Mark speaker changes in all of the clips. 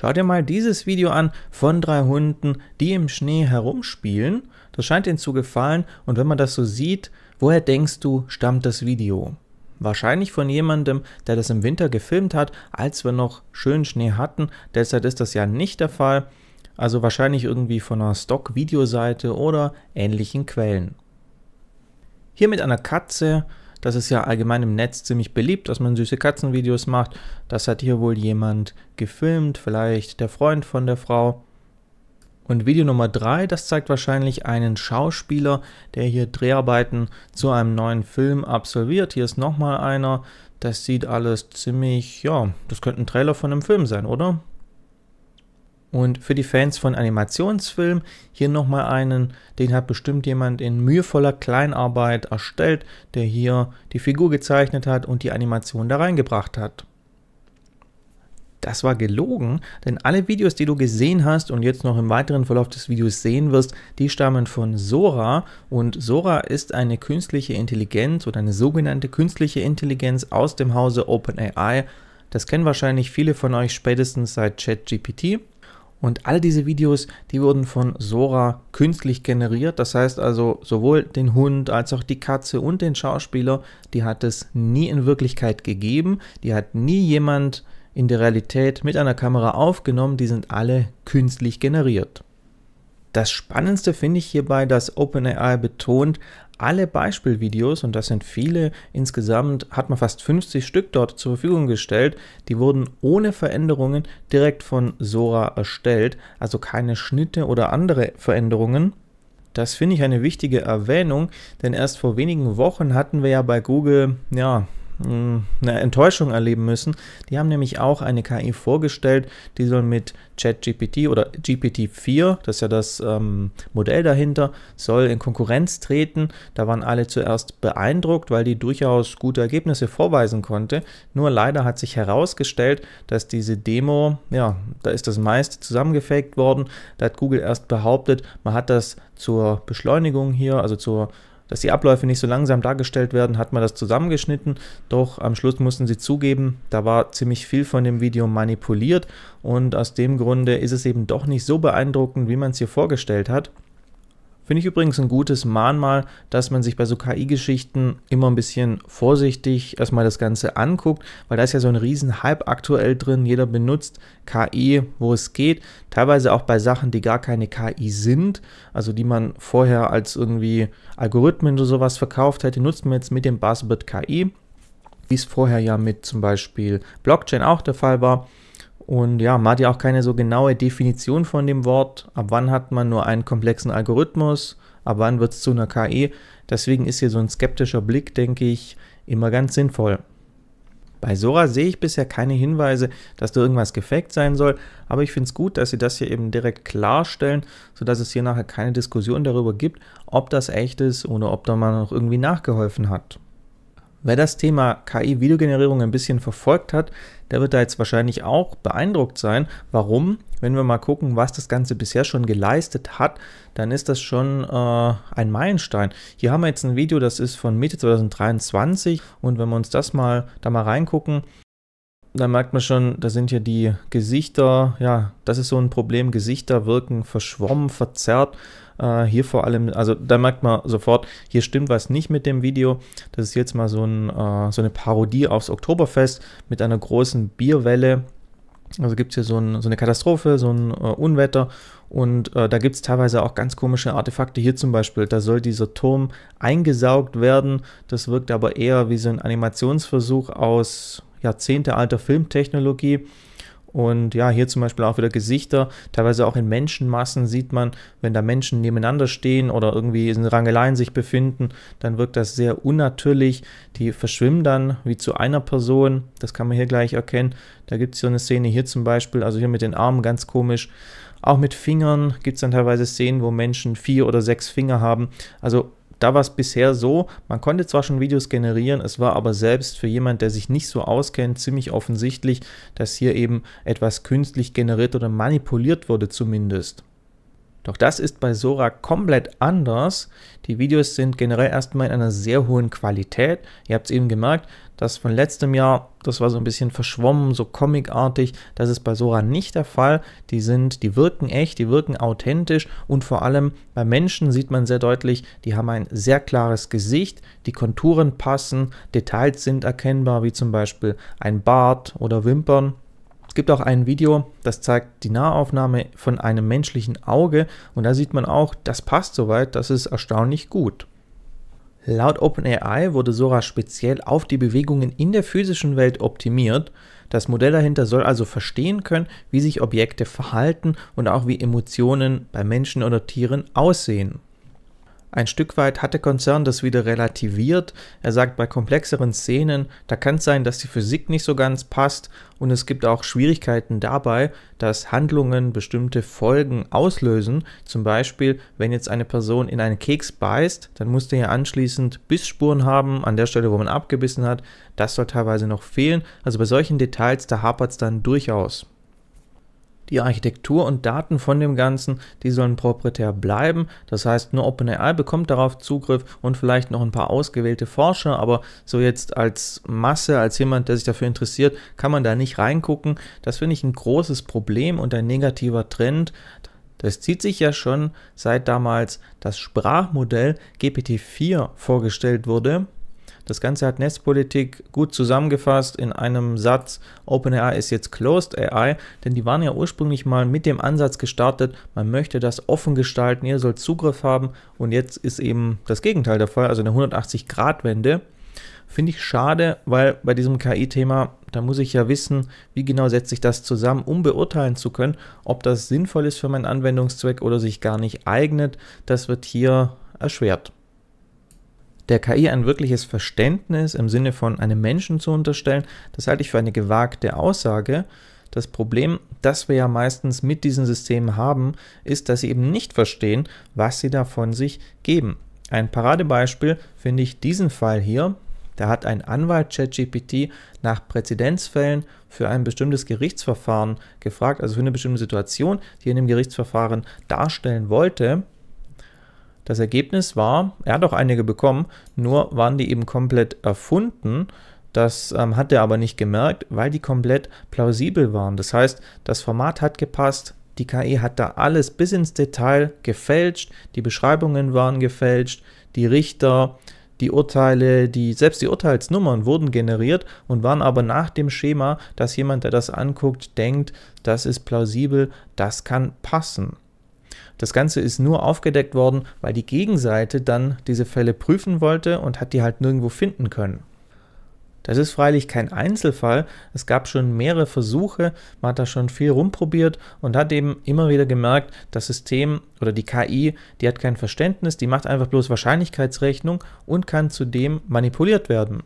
Speaker 1: Schau dir mal dieses Video an von drei Hunden, die im Schnee herumspielen. Das scheint ihnen zu gefallen und wenn man das so sieht, woher denkst du, stammt das Video? Wahrscheinlich von jemandem, der das im Winter gefilmt hat, als wir noch schönen Schnee hatten. Deshalb ist das ja nicht der Fall. Also wahrscheinlich irgendwie von einer Stock-Videoseite oder ähnlichen Quellen. Hier mit einer Katze das ist ja allgemein im Netz ziemlich beliebt, dass man süße Katzenvideos macht. Das hat hier wohl jemand gefilmt, vielleicht der Freund von der Frau. Und Video Nummer 3, das zeigt wahrscheinlich einen Schauspieler, der hier Dreharbeiten zu einem neuen Film absolviert. Hier ist nochmal einer. Das sieht alles ziemlich, ja, das könnte ein Trailer von einem Film sein, oder? Und für die Fans von Animationsfilmen hier nochmal einen, den hat bestimmt jemand in mühevoller Kleinarbeit erstellt, der hier die Figur gezeichnet hat und die Animation da reingebracht hat. Das war gelogen, denn alle Videos, die du gesehen hast und jetzt noch im weiteren Verlauf des Videos sehen wirst, die stammen von Sora und Sora ist eine künstliche Intelligenz oder eine sogenannte künstliche Intelligenz aus dem Hause OpenAI. Das kennen wahrscheinlich viele von euch spätestens seit ChatGPT. Und all diese Videos, die wurden von Sora künstlich generiert. Das heißt also, sowohl den Hund als auch die Katze und den Schauspieler, die hat es nie in Wirklichkeit gegeben. Die hat nie jemand in der Realität mit einer Kamera aufgenommen. Die sind alle künstlich generiert. Das Spannendste finde ich hierbei, dass OpenAI betont, alle Beispielvideos, und das sind viele, insgesamt hat man fast 50 Stück dort zur Verfügung gestellt, die wurden ohne Veränderungen direkt von Sora erstellt, also keine Schnitte oder andere Veränderungen. Das finde ich eine wichtige Erwähnung, denn erst vor wenigen Wochen hatten wir ja bei Google, ja, Mm, eine Enttäuschung erleben müssen. Die haben nämlich auch eine KI vorgestellt, die soll mit ChatGPT oder GPT-4, das ist ja das ähm, Modell dahinter, soll in Konkurrenz treten. Da waren alle zuerst beeindruckt, weil die durchaus gute Ergebnisse vorweisen konnte. Nur leider hat sich herausgestellt, dass diese Demo, ja, da ist das meiste zusammengefaked worden. Da hat Google erst behauptet, man hat das zur Beschleunigung hier, also zur dass die Abläufe nicht so langsam dargestellt werden, hat man das zusammengeschnitten. Doch am Schluss mussten sie zugeben, da war ziemlich viel von dem Video manipuliert und aus dem Grunde ist es eben doch nicht so beeindruckend, wie man es hier vorgestellt hat. Finde ich übrigens ein gutes Mahnmal, dass man sich bei so KI-Geschichten immer ein bisschen vorsichtig erstmal das Ganze anguckt, weil da ist ja so ein riesen Hype aktuell drin. Jeder benutzt KI, wo es geht. Teilweise auch bei Sachen, die gar keine KI sind, also die man vorher als irgendwie Algorithmen oder sowas verkauft hätte, nutzt man jetzt mit dem Buzzword KI. Wie es vorher ja mit zum Beispiel Blockchain auch der Fall war. Und ja, man hat ja auch keine so genaue Definition von dem Wort. Ab wann hat man nur einen komplexen Algorithmus? Ab wann wird es zu einer KI? Deswegen ist hier so ein skeptischer Blick, denke ich, immer ganz sinnvoll. Bei Sora sehe ich bisher keine Hinweise, dass da irgendwas gefaked sein soll, aber ich finde es gut, dass sie das hier eben direkt klarstellen, sodass es hier nachher keine Diskussion darüber gibt, ob das echt ist oder ob da mal noch irgendwie nachgeholfen hat. Wer das Thema KI-Videogenerierung ein bisschen verfolgt hat, der wird da jetzt wahrscheinlich auch beeindruckt sein. Warum? Wenn wir mal gucken, was das Ganze bisher schon geleistet hat, dann ist das schon äh, ein Meilenstein. Hier haben wir jetzt ein Video, das ist von Mitte 2023 und wenn wir uns das mal da mal reingucken, da merkt man schon, da sind ja die Gesichter, ja, das ist so ein Problem, Gesichter wirken verschwommen, verzerrt. Äh, hier vor allem, also da merkt man sofort, hier stimmt was nicht mit dem Video. Das ist jetzt mal so, ein, äh, so eine Parodie aufs Oktoberfest mit einer großen Bierwelle. Also gibt es hier so, ein, so, eine Katastrophe, so ein äh, Unwetter und äh, da gibt es teilweise auch ganz komische Artefakte. Hier zum Beispiel, da soll dieser Turm eingesaugt werden. Das wirkt aber eher wie so ein Animationsversuch aus Jahrzehnte alter Filmtechnologie. Und ja, hier zum Beispiel auch wieder Gesichter, teilweise auch in Menschenmassen sieht man, wenn da Menschen nebeneinander stehen oder irgendwie in Rangeleien sich befinden, dann wirkt das sehr unnatürlich. Die verschwimmen dann wie zu einer Person, das kann man hier gleich erkennen. Da gibt es so eine Szene hier zum Beispiel, also hier mit den Armen ganz komisch. Auch mit Fingern gibt es dann teilweise Szenen, wo Menschen vier oder sechs Finger haben. Also da war es bisher so, man konnte zwar schon Videos generieren, es war aber selbst für jemand, der sich nicht so auskennt, ziemlich offensichtlich, dass hier eben etwas künstlich generiert oder manipuliert wurde zumindest. Doch das ist bei Sora komplett anders. Die Videos sind generell erstmal in einer sehr hohen Qualität. Ihr habt es eben gemerkt, das von letztem Jahr, das war so ein bisschen verschwommen, so comicartig. Das ist bei Sora nicht der Fall. Die sind, die wirken echt, die wirken authentisch und vor allem bei Menschen sieht man sehr deutlich, die haben ein sehr klares Gesicht, die Konturen passen, Details sind erkennbar, wie zum Beispiel ein Bart oder Wimpern. Es gibt auch ein Video, das zeigt die Nahaufnahme von einem menschlichen Auge und da sieht man auch, das passt soweit, das ist erstaunlich gut. Laut OpenAI wurde Sora speziell auf die Bewegungen in der physischen Welt optimiert. Das Modell dahinter soll also verstehen können, wie sich Objekte verhalten und auch wie Emotionen bei Menschen oder Tieren aussehen. Ein Stück weit hat der Konzern das wieder relativiert. Er sagt, bei komplexeren Szenen, da kann es sein, dass die Physik nicht so ganz passt und es gibt auch Schwierigkeiten dabei, dass Handlungen bestimmte Folgen auslösen. Zum Beispiel, wenn jetzt eine Person in einen Keks beißt, dann muss der ja anschließend Bissspuren haben, an der Stelle, wo man abgebissen hat. Das soll teilweise noch fehlen. Also bei solchen Details, da hapert es dann durchaus. Die Architektur und Daten von dem Ganzen, die sollen proprietär bleiben. Das heißt, nur OpenAI bekommt darauf Zugriff und vielleicht noch ein paar ausgewählte Forscher, aber so jetzt als Masse, als jemand, der sich dafür interessiert, kann man da nicht reingucken. Das finde ich ein großes Problem und ein negativer Trend. Das zieht sich ja schon seit damals das Sprachmodell GPT-4 vorgestellt wurde das Ganze hat Netzpolitik gut zusammengefasst in einem Satz. OpenAI ist jetzt Closed AI, denn die waren ja ursprünglich mal mit dem Ansatz gestartet, man möchte das offen gestalten, ihr sollt Zugriff haben und jetzt ist eben das Gegenteil der Fall, also eine 180-Grad-Wende. Finde ich schade, weil bei diesem KI-Thema, da muss ich ja wissen, wie genau setze ich das zusammen, um beurteilen zu können, ob das sinnvoll ist für meinen Anwendungszweck oder sich gar nicht eignet. Das wird hier erschwert der KI ein wirkliches Verständnis im Sinne von einem Menschen zu unterstellen, das halte ich für eine gewagte Aussage. Das Problem, das wir ja meistens mit diesen Systemen haben, ist, dass sie eben nicht verstehen, was sie da von sich geben. Ein Paradebeispiel finde ich diesen Fall hier. Da hat ein Anwalt ChatGPT nach Präzedenzfällen für ein bestimmtes Gerichtsverfahren gefragt, also für eine bestimmte Situation, die er in dem Gerichtsverfahren darstellen wollte. Das Ergebnis war, er hat auch einige bekommen, nur waren die eben komplett erfunden. Das ähm, hat er aber nicht gemerkt, weil die komplett plausibel waren. Das heißt, das Format hat gepasst, die KI hat da alles bis ins Detail gefälscht, die Beschreibungen waren gefälscht, die Richter, die Urteile, die, selbst die Urteilsnummern wurden generiert und waren aber nach dem Schema, dass jemand, der das anguckt, denkt, das ist plausibel, das kann passen. Das Ganze ist nur aufgedeckt worden, weil die Gegenseite dann diese Fälle prüfen wollte und hat die halt nirgendwo finden können. Das ist freilich kein Einzelfall. Es gab schon mehrere Versuche, man hat da schon viel rumprobiert und hat eben immer wieder gemerkt, das System oder die KI, die hat kein Verständnis, die macht einfach bloß Wahrscheinlichkeitsrechnung und kann zudem manipuliert werden.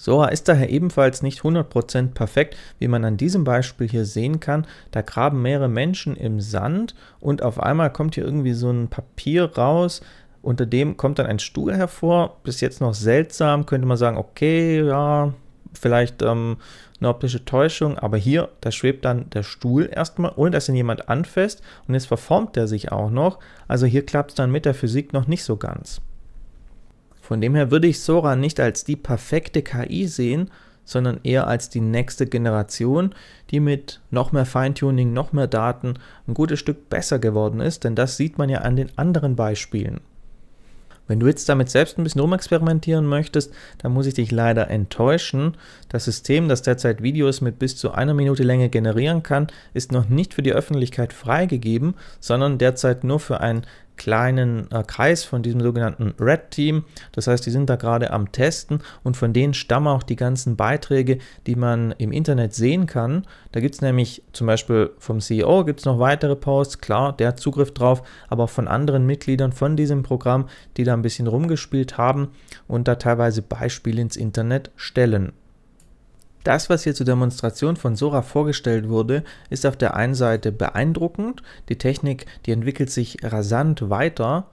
Speaker 1: SOA ist daher ebenfalls nicht 100% perfekt, wie man an diesem Beispiel hier sehen kann. Da graben mehrere Menschen im Sand und auf einmal kommt hier irgendwie so ein Papier raus, unter dem kommt dann ein Stuhl hervor. Bis jetzt noch seltsam, könnte man sagen, okay, ja, vielleicht ähm, eine optische Täuschung, aber hier, da schwebt dann der Stuhl erstmal, ohne dass ihn jemand anfasst und jetzt verformt er sich auch noch. Also hier klappt es dann mit der Physik noch nicht so ganz. Von dem her würde ich Sora nicht als die perfekte KI sehen, sondern eher als die nächste Generation, die mit noch mehr Feintuning, noch mehr Daten ein gutes Stück besser geworden ist, denn das sieht man ja an den anderen Beispielen. Wenn du jetzt damit selbst ein bisschen rumexperimentieren möchtest, dann muss ich dich leider enttäuschen. Das System, das derzeit Videos mit bis zu einer Minute Länge generieren kann, ist noch nicht für die Öffentlichkeit freigegeben, sondern derzeit nur für ein kleinen äh, Kreis von diesem sogenannten Red Team. Das heißt, die sind da gerade am Testen und von denen stammen auch die ganzen Beiträge, die man im Internet sehen kann. Da gibt es nämlich zum Beispiel vom CEO gibt es noch weitere Posts, klar, der hat Zugriff drauf, aber auch von anderen Mitgliedern von diesem Programm, die da ein bisschen rumgespielt haben und da teilweise Beispiele ins Internet stellen. Das, was hier zur Demonstration von Sora vorgestellt wurde, ist auf der einen Seite beeindruckend, die Technik, die entwickelt sich rasant weiter,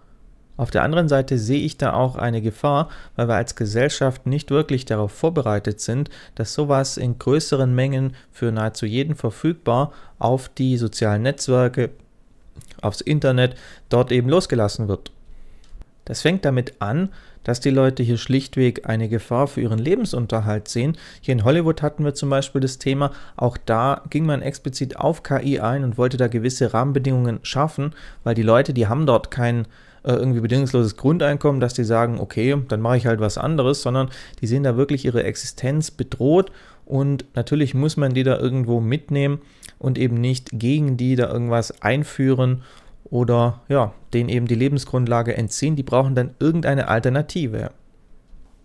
Speaker 1: auf der anderen Seite sehe ich da auch eine Gefahr, weil wir als Gesellschaft nicht wirklich darauf vorbereitet sind, dass sowas in größeren Mengen für nahezu jeden verfügbar auf die sozialen Netzwerke, aufs Internet dort eben losgelassen wird. Das fängt damit an, dass die Leute hier schlichtweg eine Gefahr für ihren Lebensunterhalt sehen. Hier in Hollywood hatten wir zum Beispiel das Thema, auch da ging man explizit auf KI ein und wollte da gewisse Rahmenbedingungen schaffen, weil die Leute, die haben dort keinen äh, irgendwie bedingungsloses Grundeinkommen, dass die sagen, okay, dann mache ich halt was anderes, sondern die sehen da wirklich ihre Existenz bedroht und natürlich muss man die da irgendwo mitnehmen und eben nicht gegen die da irgendwas einführen oder ja, denen eben die Lebensgrundlage entziehen, die brauchen dann irgendeine Alternative.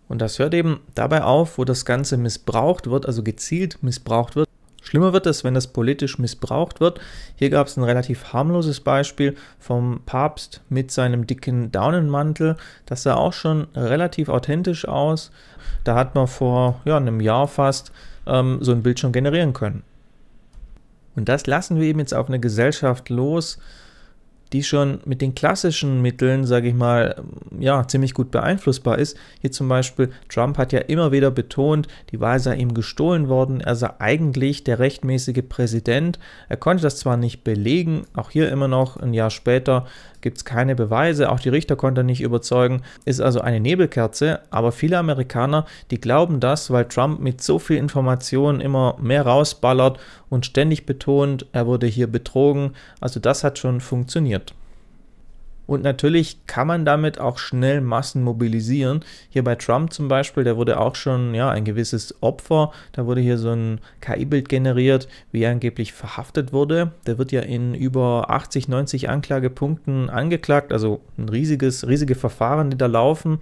Speaker 1: Und das hört eben dabei auf, wo das Ganze missbraucht wird, also gezielt missbraucht wird. Schlimmer wird es, wenn das politisch missbraucht wird. Hier gab es ein relativ harmloses Beispiel vom Papst mit seinem dicken Daunenmantel. Das sah auch schon relativ authentisch aus. Da hat man vor ja, einem Jahr fast ähm, so ein Bild schon generieren können. Und das lassen wir eben jetzt auf eine Gesellschaft los, die schon mit den klassischen Mitteln, sage ich mal, ja, ziemlich gut beeinflussbar ist. Hier zum Beispiel, Trump hat ja immer wieder betont, die Wahl sei ihm gestohlen worden, er sei eigentlich der rechtmäßige Präsident. Er konnte das zwar nicht belegen, auch hier immer noch ein Jahr später gibt es keine Beweise, auch die Richter konnte er nicht überzeugen, ist also eine Nebelkerze, aber viele Amerikaner, die glauben das, weil Trump mit so viel Informationen immer mehr rausballert und ständig betont, er wurde hier betrogen, also das hat schon funktioniert. Und natürlich kann man damit auch schnell Massen mobilisieren. Hier bei Trump zum Beispiel, der wurde auch schon ja, ein gewisses Opfer. Da wurde hier so ein KI-Bild generiert, wie er angeblich verhaftet wurde. Der wird ja in über 80, 90 Anklagepunkten angeklagt. Also ein riesiges, riesige Verfahren, die da laufen.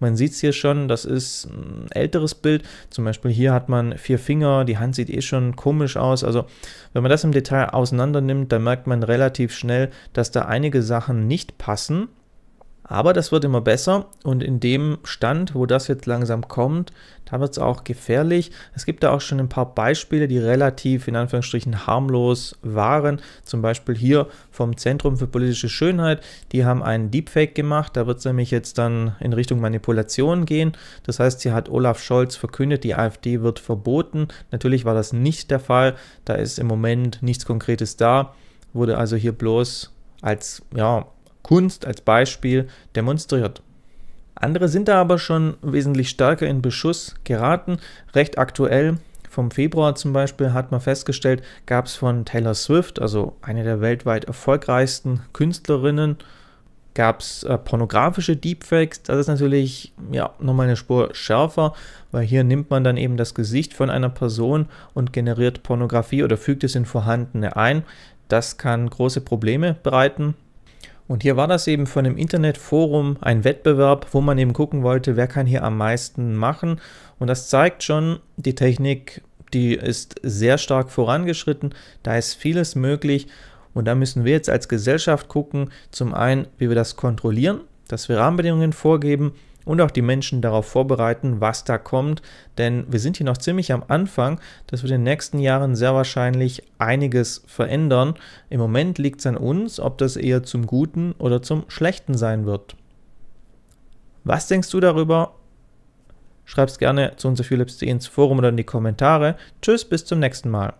Speaker 1: Man sieht es hier schon, das ist ein älteres Bild. Zum Beispiel hier hat man vier Finger, die Hand sieht eh schon komisch aus. Also wenn man das im Detail auseinander nimmt, dann merkt man relativ schnell, dass da einige Sachen nicht passen. Aber das wird immer besser und in dem Stand, wo das jetzt langsam kommt, da wird es auch gefährlich. Es gibt da auch schon ein paar Beispiele, die relativ in Anführungsstrichen harmlos waren. Zum Beispiel hier vom Zentrum für politische Schönheit. Die haben einen Deepfake gemacht. Da wird es nämlich jetzt dann in Richtung Manipulation gehen. Das heißt, hier hat Olaf Scholz verkündet, die AfD wird verboten. Natürlich war das nicht der Fall. Da ist im Moment nichts Konkretes da. Wurde also hier bloß als ja, Kunst als Beispiel demonstriert. Andere sind da aber schon wesentlich stärker in Beschuss geraten. Recht aktuell vom Februar zum Beispiel hat man festgestellt, gab es von Taylor Swift, also eine der weltweit erfolgreichsten Künstlerinnen, gab es äh, pornografische Deepfakes. Das ist natürlich ja, nochmal eine Spur schärfer, weil hier nimmt man dann eben das Gesicht von einer Person und generiert Pornografie oder fügt es in vorhandene ein. Das kann große Probleme bereiten. Und hier war das eben von einem Internetforum ein Wettbewerb, wo man eben gucken wollte, wer kann hier am meisten machen. Und das zeigt schon, die Technik, die ist sehr stark vorangeschritten. Da ist vieles möglich. Und da müssen wir jetzt als Gesellschaft gucken, zum einen, wie wir das kontrollieren, dass wir Rahmenbedingungen vorgeben und auch die Menschen darauf vorbereiten, was da kommt. Denn wir sind hier noch ziemlich am Anfang. Das wird in den nächsten Jahren sehr wahrscheinlich einiges verändern. Im Moment liegt es an uns, ob das eher zum Guten oder zum Schlechten sein wird. Was denkst du darüber? Schreib es gerne zu unserer Philips.de ins Forum oder in die Kommentare. Tschüss, bis zum nächsten Mal.